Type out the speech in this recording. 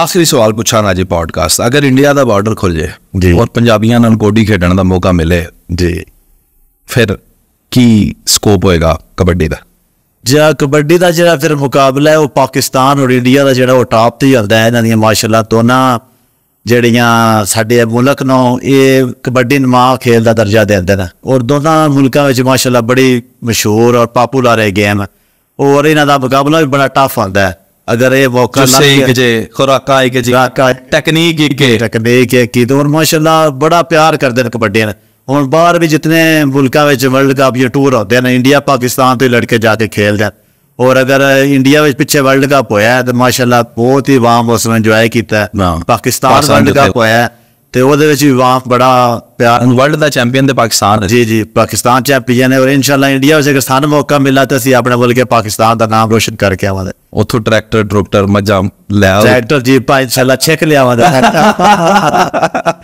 ਆਖਰੀ ਸਵਾਲ ਪੁੱਛਾਂ ਅੱਜ ਪੋਡਕਾਸਟ ਅਗਰ ਇੰਡੀਆ ਦਾ ਬਾਰਡਰ ਖੁੱਲ ਜੇ ਔਰ ਪੰਜਾਬੀਆਂ ਨਾਲ ਕੋਡੀ ਖੇਡਣ ਦਾ ਮੌਕਾ ਮਿਲੇ ਜੀ ਫਿਰ ਕੀ ਸਕੋਪ ਹੋਏਗਾ ਕਬੱਡੀ ਦਾ ਜਿਹੜਾ ਕਬੱਡੀ ਦਾ ਜਿਹੜਾ ਫਿਰ ਮੁਕਾਬਲਾ ਹੈ ਉਹ ਪਾਕਿਸਤਾਨ ਔਰ ਇੰਡੀਆ ਦਾ ਜਿਹੜਾ ਉਹ ਟਾਪ ਤੇ ਚੱਲਦਾ ਹੈ ਇਹਨਾਂ ਦੀਆਂ ਮਾਸ਼ਾਅੱਲਾ ਦੋਨਾਂ ਜਿਹੜੀਆਂ ਸਾਡੇ ਮੁਲਕ ਨੂੰ ਇਹ ਕਬੱਡੀ ਨਮਾ ਖੇਲ ਦਾ ਦਰਜਾ ਦਿੰਦੇ ਨੇ ਔਰ ਦੋਨਾਂ ਮੁਲਕਾਂ ਵਿੱਚ ਮਾਸ਼ਾਅੱਲਾ ਬੜੀ ਮਸ਼ਹੂਰ ਔਰ ਪਪੂਲਰ ਹੈ ਗੇਮ ਔਰ ਇਹਨਾਂ ਦਾ ਮੁਕਾਬਲਾ ਵੀ ਬੜਾ ਟਫ ਹੁੰਦਾ ਹੈ अगर ये मौका टेक्निक तो माशा बड़ा प्यार करते हैं कबड्डी ने हूँ बहर भी जितने मुल्क वर्ल्ड कप या टूर होते हैं इंडिया पाकिस्तान तो लड़के जाके खेलते हैं और अगर इंडिया पिछले वर्ल्ड कप होया है तो माशाल्लाह बहुत ही वाम उसने इंजॉय किया पाकिस्तान वर्ल्ड कप होया है ਤੇ ਉਹਦੇ ਵਿੱਚ ਵੀ ਵਾਂ ਬੜਾ ਪਿਆਰ ਵਰਲਡ ਦਾ ਚੈਂਪੀਅਨ ਤੇ ਪਾਕਿਸਤਾਨ ਜੀ ਜੀ ਪਾਕਿਸਤਾਨ ਚੈਂਪੀਅਨ ਹੈ ਔਰ ਇਨਸ਼ਾਅੱਲਾ ਇੰਡੀਆ ਵਿੱਚ ਅਗਰ ਸਾਨੂੰ ਮੌਕਾ ਮਿਲਾ ਤਾਂ ਅਸੀਂ ਆਪਣੇ ਬੋਲ ਕੇ ਪਾਕਿਸਤਾਨ ਦਾ ਨਾਮ ਰੋਸ਼ਨ ਕਰਕੇ ਆਵਾਂਗੇ ਉੱਥੋਂ ਟਰੈਕਟਰ ਡਰੋਕਟਰ ਮਜਾ ਲੈ ਟਰੈਕਟਰ ਜੀ ਭਾਈ ਇਨਸ਼ਾਅੱਲਾ ਛੇਕ ਲਿਆਵਾਂਗੇ